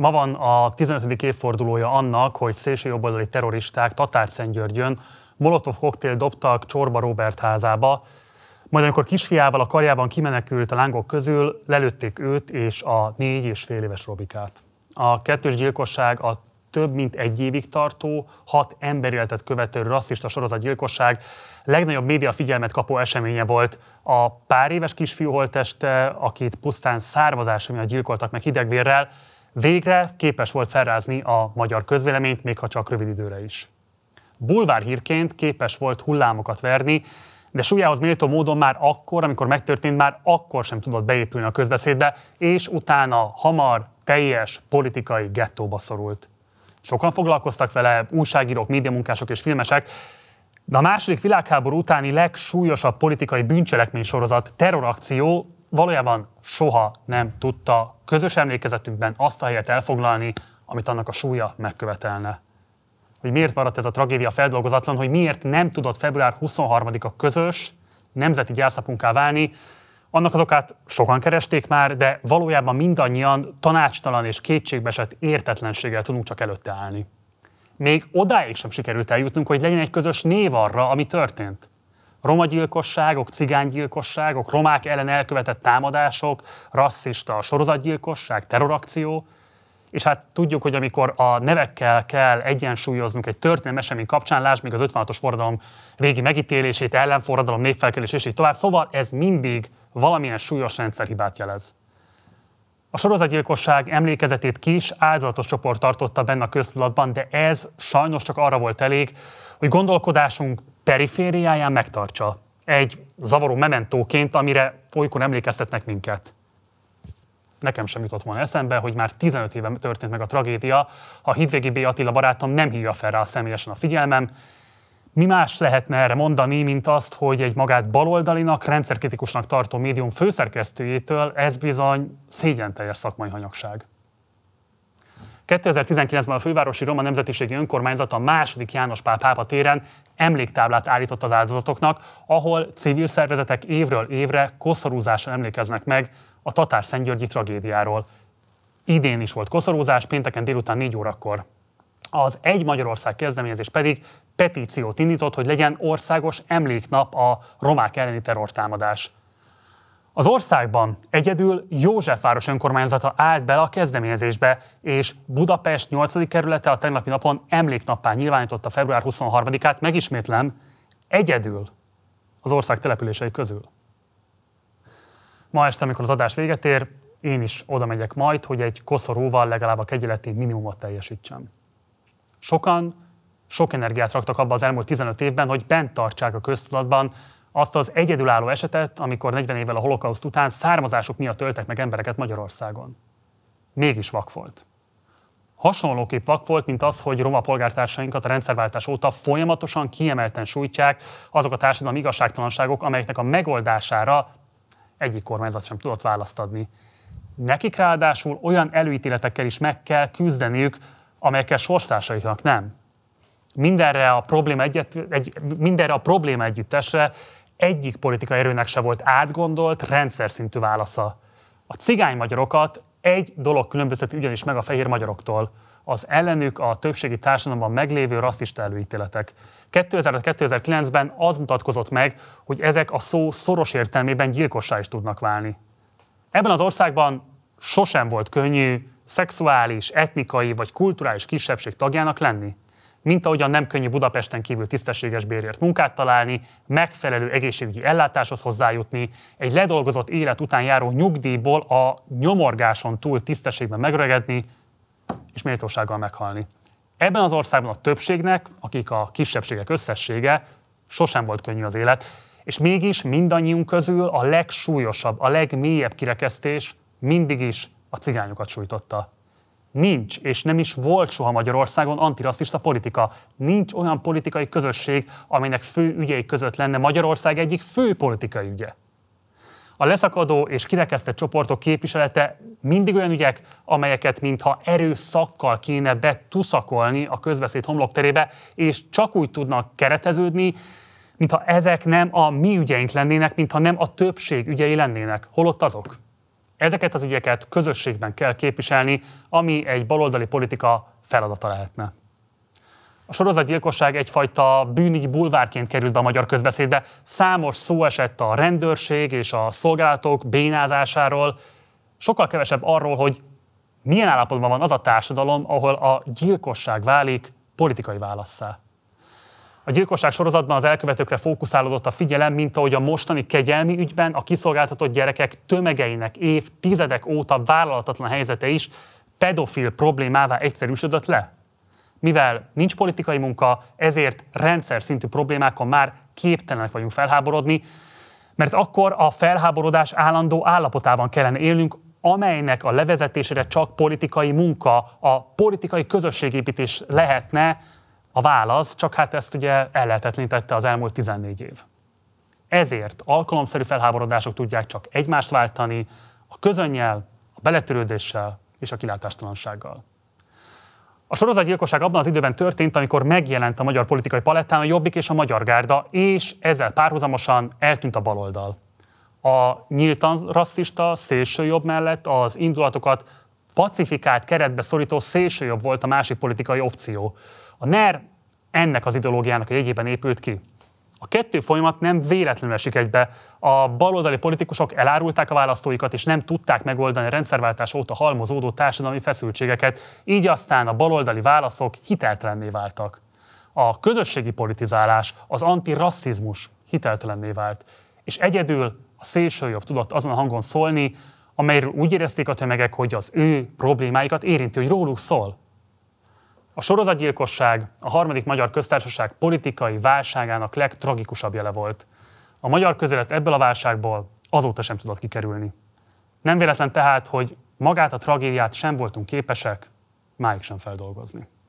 Ma van a 15. évfordulója annak, hogy szélsőjobboldali terroristák Tatárszentgyörgyön molotov koktél dobtak Csorba Robert házába, majd amikor kisfiával a karjában kimenekült a lángok közül, lelőtték őt és a négy és fél éves Robikát. A kettős gyilkosság a több mint egy évig tartó, hat emberéletet követő rasszista sorozatgyilkosság legnagyobb média figyelmet kapó eseménye volt. A pár éves kisfiú holteste, akit pusztán származása miatt gyilkoltak meg hidegvérrel, Végre képes volt felrázni a magyar közvéleményt, még ha csak rövid időre is. Bulvárhírként képes volt hullámokat verni, de súlyához méltó módon már akkor, amikor megtörtént, már akkor sem tudott beépülni a közbeszédbe, és utána hamar teljes politikai gettóba szorult. Sokan foglalkoztak vele, újságírók, médiamunkások és filmesek, de a második világháború utáni legsúlyosabb politikai bűncselekmény sorozat, terrorakció valójában soha nem tudta közös emlékezetünkben azt a helyet elfoglalni, amit annak a súlya megkövetelne. Hogy miért maradt ez a tragédia feldolgozatlan, hogy miért nem tudott február 23-a közös nemzeti gyászlapunká válni, annak az okát sokan keresték már, de valójában mindannyian tanácstalan és kétségbesett értetlenséggel tudunk csak előtte állni. Még odáig sem sikerült eljutnunk, hogy legyen egy közös név arra, ami történt. Roma gyilkosságok, cigánygyilkosságok, romák ellen elkövetett támadások, rasszista sorozatgyilkosság, terrorakció, és hát tudjuk, hogy amikor a nevekkel kell egyensúlyoznunk egy történelmi esemény kapcsán, lásd még az 56-os forradalom végi megítélését, ellenforradalom, népfelkelés és így tovább, szóval ez mindig valamilyen súlyos rendszerhibát jelez. A sorozatgyilkosság emlékezetét kis, áldozatos csoport tartotta benne a köztudatban, de ez sajnos csak arra volt elég, hogy gondolkodásunk perifériáján megtartsa. Egy zavaró mementóként, amire olykor emlékeztetnek minket. Nekem sem jutott volna eszembe, hogy már 15 éve történt meg a tragédia, a hídvégi B. Attila barátom nem hívja fel rá személyesen a figyelmem. Mi más lehetne erre mondani, mint azt, hogy egy magát baloldalinak, rendszerkritikusnak tartó médium főszerkesztőjétől ez bizony szégyen teljes szakmai hanyagság. 2019-ben a fővárosi Roma Nemzetiségi Önkormányzat a második János Pál pápa téren emléktáblát állított az áldozatoknak, ahol civil szervezetek évről évre koszorúzással emlékeznek meg a tatár szentgyörgyi tragédiáról. Idén is volt koszorúzás, pénteken délután 4 órakor. Az Egy Magyarország kezdeményezés pedig petíciót indított, hogy legyen országos emléknap a romák elleni terrortámadás. Az országban egyedül Józsefváros önkormányzata állt bele a kezdeményezésbe, és Budapest 8. kerülete a tegnapi napon emléknappá nyilvánította február 23-át, megismétlem, egyedül az ország települései közül. Ma este, amikor az adás véget ér, én is oda megyek majd, hogy egy koszorúval legalább a kegyeleti minimumot teljesítsem. Sokan sok energiát raktak abba az elmúlt 15 évben, hogy bent tartsák a köztudatban azt az egyedülálló esetet, amikor 40 évvel a holokauszt után származásuk miatt töltek meg embereket Magyarországon. Mégis vakfolt. Hasonlóképp vak volt, mint az, hogy roma polgártársainkat a rendszerváltás óta folyamatosan kiemelten sújtják azok a társadalmi igazságtalanságok, amelyeknek a megoldására egyik kormányzat sem tudott választ adni. Nekik ráadásul olyan előítéletekkel is meg kell küzdeniük, amelyekkel sorstársaiknak nem. Mindenre a probléma, egyet, egy, mindenre a probléma együttesre egyik politikai erőnek se volt átgondolt, rendszer szintű válasza. A cigány magyarokat egy dolog különbözteti ugyanis meg a fehér magyaroktól az ellenük a többségi társadalomban meglévő rasszista előítéletek. 2005-2009-ben az mutatkozott meg, hogy ezek a szó szoros értelmében gyilkossá is tudnak válni. Ebben az országban sosem volt könnyű szexuális, etnikai vagy kulturális kisebbség tagjának lenni mint ahogyan nem könnyű Budapesten kívül tisztességes bérért munkát találni, megfelelő egészségügyi ellátáshoz hozzájutni, egy ledolgozott élet után járó nyugdíjból a nyomorgáson túl tisztességben megöregedni és méltósággal meghalni. Ebben az országban a többségnek, akik a kisebbségek összessége, sosem volt könnyű az élet, és mégis mindannyiunk közül a legsúlyosabb, a legmélyebb kirekesztés mindig is a cigányokat sújtotta. Nincs, és nem is volt soha Magyarországon antirasszista politika. Nincs olyan politikai közösség, amelynek fő ügyei között lenne Magyarország egyik fő politikai ügye. A leszakadó és kirekesztett csoportok képviselete mindig olyan ügyek, amelyeket mintha erőszakkal kéne betuszakolni a közbeszéd homlokterébe, és csak úgy tudnak kereteződni, mintha ezek nem a mi ügyeink lennének, mintha nem a többség ügyei lennének. Holott azok? Ezeket az ügyeket közösségben kell képviselni, ami egy baloldali politika feladata lehetne. A sorozatgyilkosság egyfajta bűnügyi bulvárként került be a magyar közbeszédbe. Számos szó esett a rendőrség és a szolgálatok bénázásáról, sokkal kevesebb arról, hogy milyen állapotban van az a társadalom, ahol a gyilkosság válik politikai válasszá. A gyilkosság sorozatban az elkövetőkre fókuszálódott a figyelem, mint ahogy a mostani kegyelmi ügyben a kiszolgáltatott gyerekek tömegeinek évtizedek óta vállalatlan helyzete is pedofil problémává egyszerűsödött le. Mivel nincs politikai munka, ezért rendszer szintű problémákon már képtelenek vagyunk felháborodni, mert akkor a felháborodás állandó állapotában kellene élnünk, amelynek a levezetésére csak politikai munka, a politikai közösségépítés lehetne, a válasz, csak hát ezt ugye ellehetetlenítette az elmúlt 14 év. Ezért alkalomszerű felháborodások tudják csak egymást váltani a közönnyel, a beletörődéssel és a kilátástalansággal. A sorozatgyilkosság abban az időben történt, amikor megjelent a magyar politikai palettán a Jobbik és a Magyar Gárda, és ezzel párhuzamosan eltűnt a baloldal. A nyíltan rasszista szélsőjobb mellett az indulatokat pacifikált keretbe szorító szélsőjobb volt a másik politikai opció. A NER ennek az ideológiának a jegyében épült ki. A kettő folyamat nem véletlenül esik egybe. A baloldali politikusok elárulták a választóikat, és nem tudták megoldani a rendszerváltás óta halmozódó társadalmi feszültségeket, így aztán a baloldali válaszok hiteltelenné váltak. A közösségi politizálás, az antirasszizmus hiteltelenné vált. És egyedül a szélsőjobb tudott azon a hangon szólni, amelyről úgy érezték a tömegek, hogy az ő problémáikat érinti, hogy róluk szól. A sorozatgyilkosság a harmadik magyar köztársaság politikai válságának legtragikusabb jele volt. A magyar közelet ebből a válságból azóta sem tudott kikerülni. Nem véletlen tehát, hogy magát a tragédiát sem voltunk képesek máig sem feldolgozni.